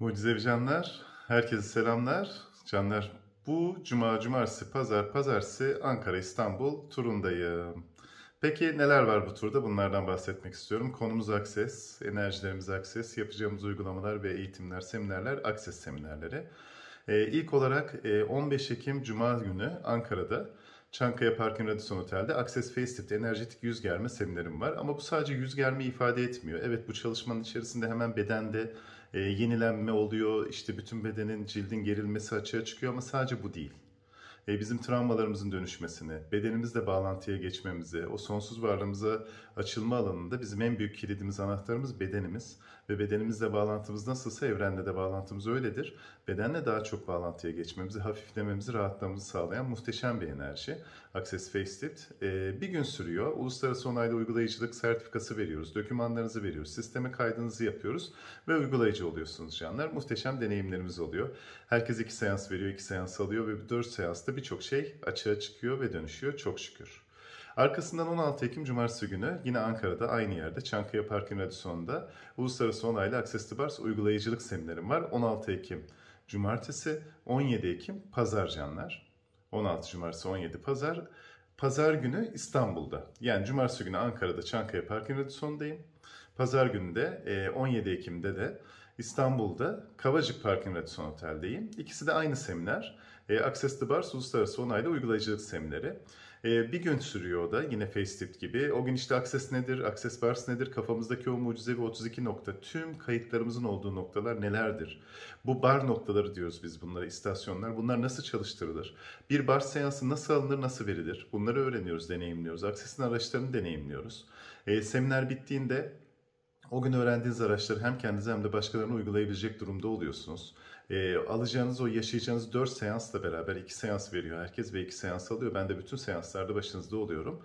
Mucizevi Canlar, herkese selamlar. Canlar, bu cuma, cumartesi, pazar, pazartesi Ankara, İstanbul turundayım. Peki neler var bu turda? Bunlardan bahsetmek istiyorum. Konumuz Akses, enerjilerimiz Akses, yapacağımız uygulamalar ve eğitimler, seminerler Akses seminerleri. Ee, ilk olarak 15 e, Ekim Cuma günü Ankara'da Çankaya Park'ın Radisson Otel'de Access Facelift Enerjetik Yüz Germe seminerim var. Ama bu sadece yüz germe ifade etmiyor. Evet bu çalışmanın içerisinde hemen bedende e, yenilenme oluyor, işte bütün bedenin cildin gerilmesi açığa çıkıyor ama sadece bu değil. E, bizim travmalarımızın dönüşmesini, bedenimizle bağlantıya geçmemizi, o sonsuz varlığımıza açılma alanında bizim en büyük kilidimiz, anahtarımız bedenimiz ve bedenimizle bağlantımız nasılsa evrenle de bağlantımız öyledir. Bedenle daha çok bağlantıya geçmemizi, hafiflememizi, rahatlamamızı sağlayan muhteşem bir enerji. Access Facelift e, bir gün sürüyor. Uluslararası onaylı uygulayıcılık sertifikası veriyoruz. Dokümanlarınızı veriyoruz. Sisteme kaydınızı yapıyoruz ve uygulayıcı oluyorsunuz canlar. Muhteşem deneyimlerimiz oluyor. Herkes iki seans veriyor, iki seans alıyor ve dört seansta birçok şey açığa çıkıyor ve dönüşüyor. Çok şükür. Arkasından 16 Ekim Cumartesi günü yine Ankara'da aynı yerde Çankaya Park'ın Radisson'da Uluslararası Onaylı Access to Bars Uygulayıcılık Seminerim var. 16 Ekim Cumartesi, 17 Ekim Pazar canlar. 16 Cumartesi, 17 Pazar. Pazar günü İstanbul'da. Yani cumartesi günü Ankara'da Çankaya Park'ın Radisson'dayım. Pazar günü de 17 e, Ekim'de de İstanbul'da Kavacık Park'ın Radisson Otel'deyim. İkisi de aynı seminer. E, Access the Bars Uluslararası Onaylı Uygulayıcılık Semineri. Ee, bir gün sürüyor o da yine Facetip gibi. O gün işte Access nedir, Access Bars nedir, kafamızdaki o mucizevi 32 nokta, tüm kayıtlarımızın olduğu noktalar nelerdir? Bu bar noktaları diyoruz biz bunlara, istasyonlar. Bunlar nasıl çalıştırılır? Bir bar seansı nasıl alınır, nasıl verilir? Bunları öğreniyoruz, deneyimliyoruz. Access'in araçlarını deneyimliyoruz. Ee, seminer bittiğinde o gün öğrendiğiniz araçları hem kendinize hem de başkalarına uygulayabilecek durumda oluyorsunuz. E, alacağınız o yaşayacağınız 4 seansla beraber 2 seans veriyor herkes ve 2 seans alıyor. Ben de bütün seanslarda başınızda oluyorum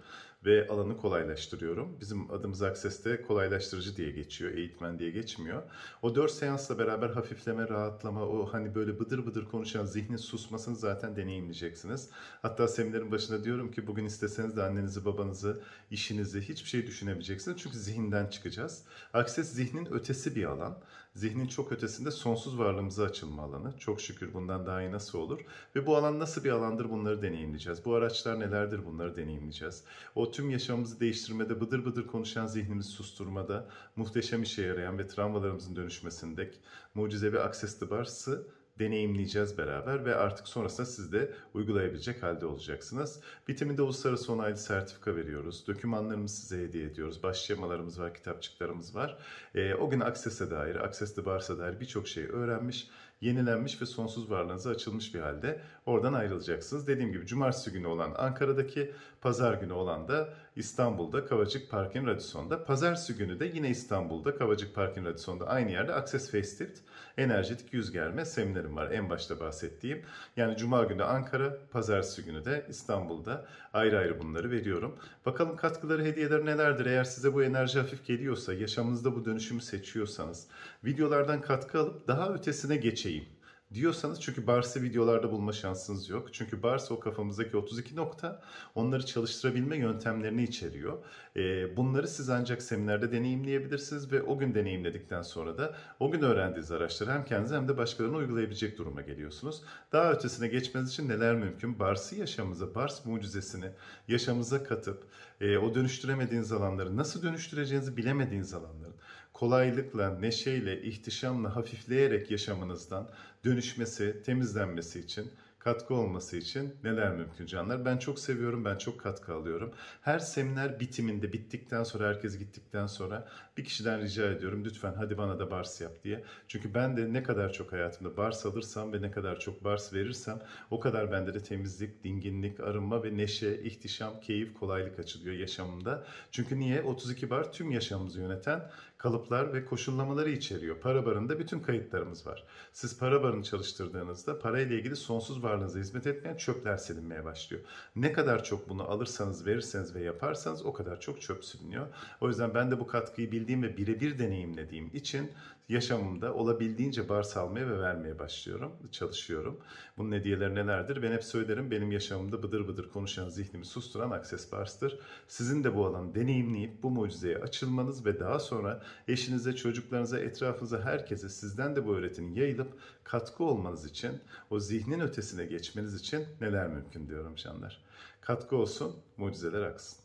ve alanı kolaylaştırıyorum. Bizim adımız Access'te kolaylaştırıcı diye geçiyor, eğitmen diye geçmiyor. O 4 seansla beraber hafifleme, rahatlama, o hani böyle bıdır bıdır konuşan zihnin susmasını zaten deneyimleyeceksiniz. Hatta seminerin başında diyorum ki bugün isteseniz de annenizi, babanızı, işinizi hiçbir şey düşünemeyeceksiniz. Çünkü zihinden çıkacağız. Access zihnin ötesi bir alan. Zihnin çok ötesinde sonsuz varlığımıza açılmış sunma alanı. Çok şükür bundan daha iyi nasıl olur? Ve bu alan nasıl bir alandır bunları deneyimleyeceğiz. Bu araçlar nelerdir bunları deneyimleyeceğiz. O tüm yaşamımızı değiştirmede, bıdır bıdır konuşan zihnimizi susturmada, muhteşem işe yarayan ve travmalarımızın dönüşmesindeki mucizevi Access the Bars'ı deneyimleyeceğiz beraber ve artık sonrasında siz de uygulayabilecek halde olacaksınız. Bitiminde uluslararası onaylı sertifika veriyoruz. Dokümanlarımızı size hediye ediyoruz. Başlamalarımız var, kitapçıklarımız var. E, o gün Access'e dair, Access the Bars'a dair birçok şey öğrenmiş yenilenmiş ve sonsuz varlığınıza açılmış bir halde oradan ayrılacaksınız. Dediğim gibi cumartesi günü olan Ankara'daki, pazar günü olan da İstanbul'da Kavacık Parkin Radisson'da. Pazartesi günü de yine İstanbul'da Kavacık Parkin Radisson'da aynı yerde Access Festift enerjetik yüz germe seminerim var en başta bahsettiğim. Yani cuma günü Ankara, pazartesi günü de İstanbul'da ayrı ayrı bunları veriyorum. Bakalım katkıları, hediyeleri nelerdir? Eğer size bu enerji hafif geliyorsa, yaşamınızda bu dönüşümü seçiyorsanız videolardan katkı alıp daha ötesine geçeyim şeyim diyorsanız çünkü Barsi videolarda bulma şansınız yok. Çünkü Barsi o kafamızdaki 32 nokta onları çalıştırabilme yöntemlerini içeriyor. E, bunları siz ancak seminerde deneyimleyebilirsiniz ve o gün deneyimledikten sonra da o gün öğrendiğiniz araçları hem kendinize hem de başkalarına uygulayabilecek duruma geliyorsunuz. Daha ötesine geçmeniz için neler mümkün? Barsi yaşamımıza, Bars mucizesini yaşamımıza katıp e, o dönüştüremediğiniz alanları nasıl dönüştüreceğinizi bilemediğiniz alanların kolaylıkla, neşeyle, ihtişamla, hafifleyerek yaşamınızdan dönüşmesi, temizlenmesi için katkı olması için neler mümkün canlar. Ben çok seviyorum, ben çok katkı alıyorum. Her seminer bitiminde, bittikten sonra, herkes gittikten sonra bir kişiden rica ediyorum lütfen hadi bana da bars yap diye. Çünkü ben de ne kadar çok hayatımda bars alırsam ve ne kadar çok bars verirsem o kadar bende de temizlik, dinginlik, arınma ve neşe, ihtişam, keyif, kolaylık açılıyor yaşamımda. Çünkü niye? 32 bar tüm yaşamımızı yöneten kalıplar ve koşullamaları içeriyor. Para barında bütün kayıtlarımız var. Siz para barını çalıştırdığınızda parayla ilgili sonsuz varlığınıza hizmet etmeyen çöpler silinmeye başlıyor. Ne kadar çok bunu alırsanız, verirseniz ve yaparsanız o kadar çok çöp siliniyor. O yüzden ben de bu katkıyı bildiğim ve birebir deneyimlediğim için yaşamımda olabildiğince bars almaya ve vermeye başlıyorum, çalışıyorum. Bunun hediyeleri nelerdir? Ben hep söylerim benim yaşamımda bıdır bıdır konuşan zihnimi susturan Access Bars'tır. Sizin de bu alanı deneyimleyip bu mucizeye açılmanız ve daha sonra eşinize, çocuklarınıza, etrafınıza, herkese sizden de bu öğretinin yayılıp katkı olmanız için, o zihnin ötesine geçmeniz için neler mümkün diyorum canlar. Katkı olsun, mucizeler aksın.